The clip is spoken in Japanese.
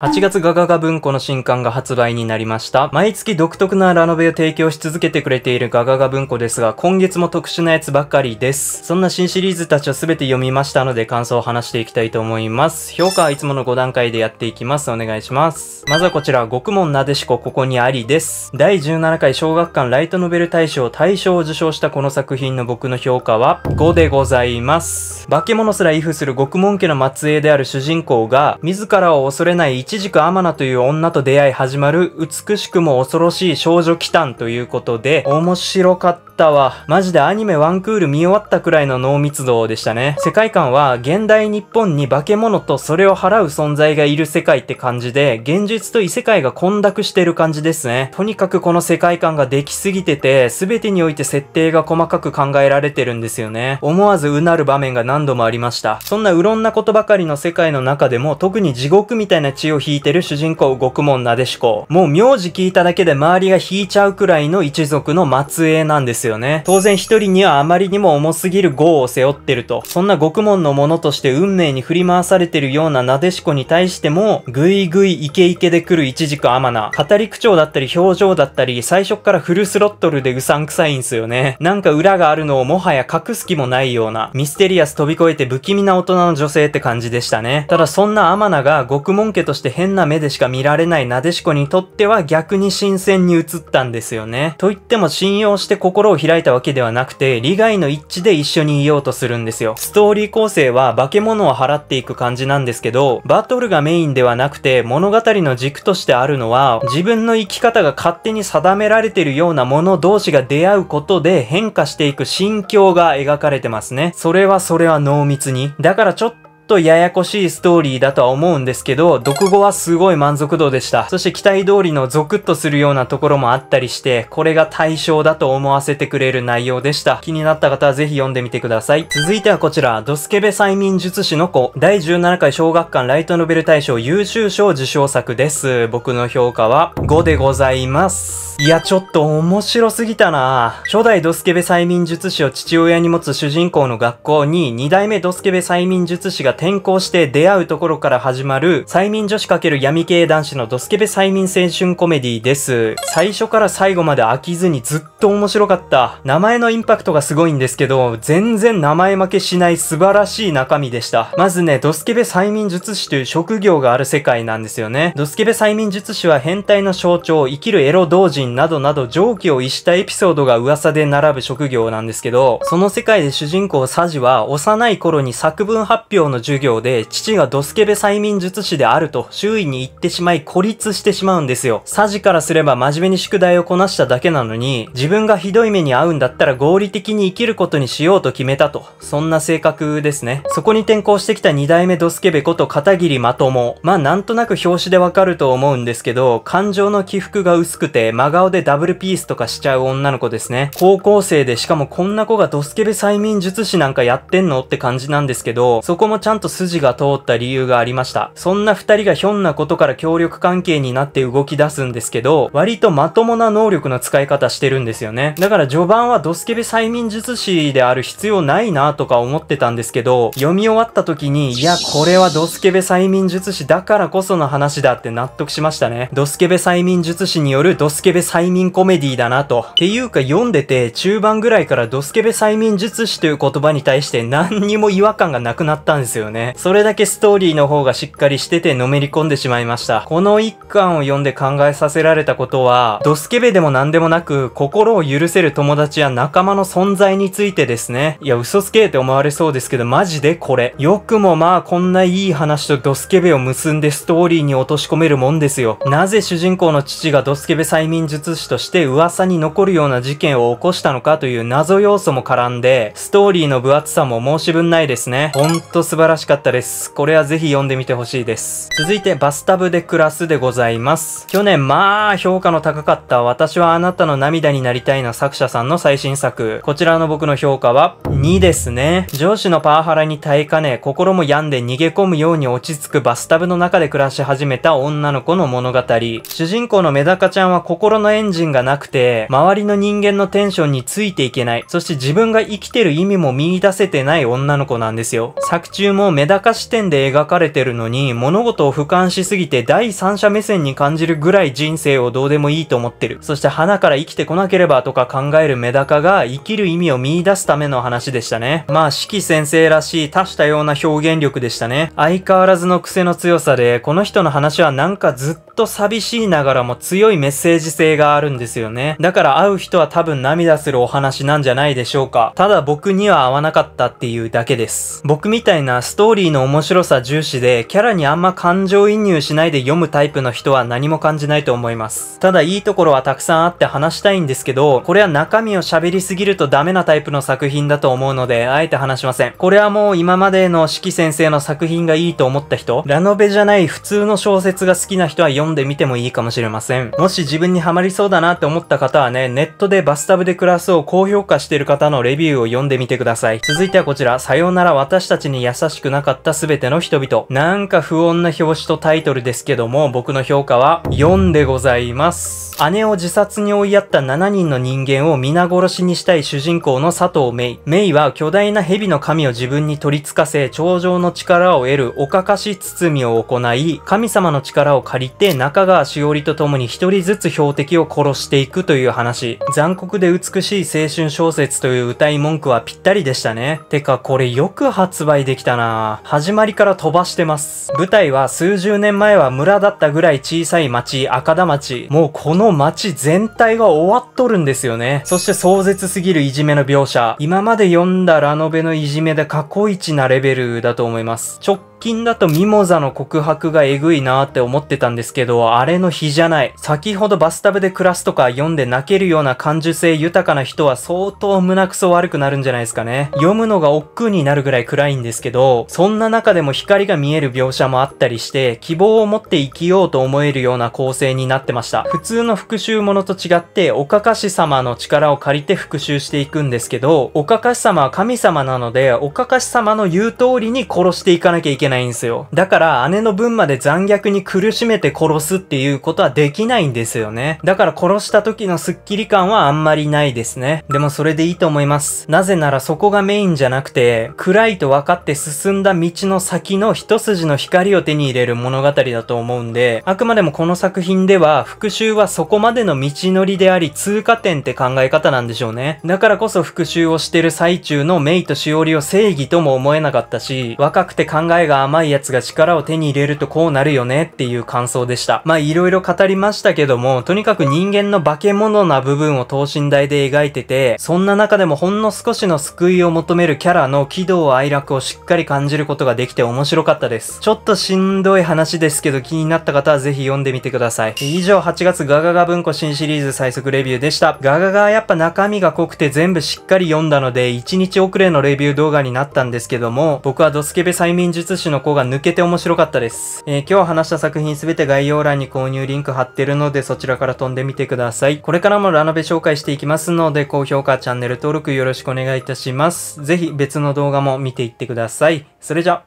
8月ガガガ文庫の新刊が発売になりました。毎月独特なラノベを提供し続けてくれているガガガ文庫ですが、今月も特殊なやつばかりです。そんな新シリーズたちをべて読みましたので感想を話していきたいと思います。評価はいつもの5段階でやっていきます。お願いします。まずはこちら、極門なでしこここにありです。第17回小学館ライトノベル大賞大賞を受賞したこの作品の僕の評価は5でございます。化け物すら威風する極門家の末裔である主人公が、自らを恐れない一軸天菜という女と出会い始まる美しくも恐ろしい少女祈祷ということで、面白かっったわ。マジでアニメワンクール見終わったくらいの濃密度でしたね。世界観は現代日本に化け物とそれを払う存在がいる世界って感じで、現実と異世界が混濁してる感じですね。とにかくこの世界観ができすぎてて、全てにおいて設定が細かく考えられてるんですよね。思わずうなる場面が何度もありました。そんなうろんなことばかりの世界の中でも、特に地獄みたいな血を引いてる主人公獄門なでしこ。もう名字聞いただけで周りが引いちゃうくらいの一族の末裔なんですよ。よね。当然一人にはあまりにも重すぎる業を背負ってると。そんな獄門のものとして運命に振り回されてるようななでしこに対しても、ぐいぐいイケイケで来る一軸アマナ。語り口調だったり表情だったり、最初からフルスロットルでうさんくさいんすよね。なんか裏があるのをもはや隠す気もないような、ミステリアス飛び越えて不気味な大人の女性って感じでしたね。ただそんなアマナが獄門家として変な目でしか見られないなでしこにとっては逆に新鮮に映ったんですよね。と言っても信用して心をを開いたわけではなくて、利害の一致で一緒にいようとするんですよ。ストーリー構成は化け物を払っていく感じなんですけど、バトルがメインではなくて、物語の軸としてあるのは、自分の生き方が勝手に定められてるようなもの同士が出会うことで変化していく心境が描かれてますね。それはそれは濃密に。だからちょっととややこしいストーリーだとは思うんですけど、読後はすごい満足度でした。そして期待通りのゾクッとするようなところもあったりして、これが対象だと思わせてくれる内容でした。気になった方はぜひ読んでみてください。続いてはこちら、ドスケベ催眠術師の子、第17回小学館ライトノベル大賞優秀賞受賞作です。僕の評価は5でございます。いや、ちょっと面白すぎたな初代ドスケベ催眠術師を父親に持つ主人公の学校に、2代目ドスケベ催眠術師が転校して出会うところから始まる催眠女子×闇系男子のドスケベ催眠青春コメディです。最初から最後まで飽きずにずっと面白かった。名前のインパクトがすごいんですけど、全然名前負けしない素晴らしい中身でした。まずね、ドスケベ催眠術師という職業がある世界なんですよね。ドスケベ催眠術師は変態の象徴、生きるエロ同人などなど上記を逸したエピソードが噂で並ぶ職業なんですけど、その世界で主人公サジは幼い頃に作文発表の授業で、父がドスケベ催眠術師であると周囲に言ってしまい孤立してしまうんですよ。サジからすれば真面目に宿題をこなしただけなのに、自分がひどい目に遭うんだったら合理的に生きることにしようと決めたと。そんな性格ですね。そこに転校してきた2代目ドスケベこと片桐まとも。まあなんとなく表紙でわかると思うんですけど、感情の起伏が薄くて真顔でダブルピースとかしちゃう女の子ですね。高校生でしかもこんな子がドスケベ催眠術師なんかやってんのって感じなんですけど、そこもちゃんんと筋が通った理由がありました。そんな二人がひょんなことから協力関係になって動き出すんですけど、割とまともな能力の使い方してるんですよね。だから序盤はドスケベ催眠術師である必要ないなとか思ってたんですけど、読み終わった時に、いや、これはドスケベ催眠術師だからこその話だって納得しましたね。ドスケベ催眠術師によるドスケベ催眠コメディだなと。っていうか読んでて、中盤ぐらいからドスケベ催眠術師という言葉に対して何にも違和感がなくなったんですよよね。それだけストーリーの方がしっかりしててのめり込んでしまいました。この一巻を読んで考えさせられたことは、ドスケベでも何でもなく、心を許せる友達や仲間の存在についてですね。いや、嘘つけって思われそうですけど、マジでこれ。よくもまあ、こんないい話とドスケベを結んでストーリーに落とし込めるもんですよ。なぜ主人公の父がドスケベ催眠術師として噂に残るような事件を起こしたのかという謎要素も絡んで、ストーリーの分厚さも申し分ないですね。ほんと素晴らしいしかったです。これはぜひ読んでみてほしいです。続いて、バスタブで暮らすでございます。去年、まあ、評価の高かった私はあなたの涙になりたいな作者さんの最新作。こちらの僕の評価は2ですね。上司のパワハラに耐えかね、心も病んで逃げ込むように落ち着くバスタブの中で暮らし始めた女の子の物語。主人公のメダカちゃんは心のエンジンがなくて、周りの人間のテンションについていけない。そして自分が生きてる意味も見出せてない女の子なんですよ。作中もメダカ視点で描かれてるのに、物事を俯瞰しすぎて第三者目線に感じるぐらい人生をどうでもいいと思ってる。そして花から生きてこなければとか考えるメダカが生きる意味を見出すための話でしたね。まあ、四季先生らしい多種多様な表現力でしたね。相変わらずの癖の強さで、この人の話はなんかずっと寂しいながらも強いメッセージ性があるんですよね。だから会う人は多分涙するお話なんじゃないでしょうか。ただ僕には合わなかったっていうだけです。僕みたいなストーリーの面白さ重視で、キャラにあんま感情移入しないで読むタイプの人は何も感じないと思います。ただいいところはたくさんあって話したいんですけど、これは中身を喋りすぎるとダメなタイプの作品だと思うので、あえて話しません。これはもう今までの四季先生の作品がいいと思った人、ラノベじゃない普通の小説が好きな人は読んでみてもいいかもしれません。もし自分にハマりそうだなって思った方はね、ネットでバスタブで暮らすを高評価してる方のレビューを読んでみてください。続いてはこちら、さようなら私たちに優ししくなかった全ての人々。なんか不穏な表紙とタイトルですけども、僕の評価は4でございます。姉を自殺に追いやった7人の人間を皆殺しにしたい主人公の佐藤芽衣。芽衣は巨大な蛇の神を自分に取り付かせ、頂上の力を得るおかかし包みを行い、神様の力を借りて中川しおりと共に一人ずつ標的を殺していくという話。残酷で美しい青春小説という歌い文句はぴったりでしたね。てか、これよく発売できたな。始まりから飛ばしてます。舞台は数十年前は村だったぐらい小さい町、赤田町。もうこの町全体が終わっとるんですよね。そして壮絶すぎるいじめの描写。今まで読んだラノベのいじめで過去一なレベルだと思います。ちょ直近だとミモザの告白がえぐいなーって思ってたんですけど、あれの日じゃない。先ほどバスタブで暮らすとか読んで泣けるような感受性豊かな人は相当胸くそ悪くなるんじゃないですかね。読むのが億劫になるぐらい暗いんですけど、そんな中でも光が見える描写もあったりして、希望を持って生きようと思えるような構成になってました。普通の復讐ものと違って、おかかし様の力を借りて復讐していくんですけど、おかかし様は神様なので、おかかし様の言う通りに殺していかなきゃいけないないんですよ。だから姉の分まで残虐に苦しめて殺すっていうことはできないんですよね。だから殺した時のスッキリ感はあんまりないですね。でもそれでいいと思います。なぜならそこがメインじゃなくて、暗いと分かって進んだ道の先の一筋の光を手に入れる物語だと思うんで、あくまでもこの作品では復讐はそこまでの道のりであり通過点って考え方なんでしょうね。だからこそ復讐をしてる最中のメイとしおりを正義とも思えなかったし、若くて考えが甘いやつが力を手に入れるとこうなるよねっていう感想でした。まあいろいろ語りましたけども、とにかく人間の化け物な部分を等身大で描いてて、そんな中でもほんの少しの救いを求めるキャラの喜怒哀楽をしっかり感じることができて面白かったです。ちょっとしんどい話ですけど気になった方はぜひ読んでみてください。以上8月ガガガ文庫新シリーズ最速レビューでした。ガガガはやっぱ中身が濃くて全部しっかり読んだので、1日遅れのレビュー動画になったんですけども、僕はドスケベ催眠術師手の子が抜けて面白かったです。えー、今日話した作品すべて概要欄に購入リンク貼ってるのでそちらから飛んでみてください。これからもラノベ紹介していきますので、高評価、チャンネル登録よろしくお願いいたします。ぜひ別の動画も見ていってください。それじゃ。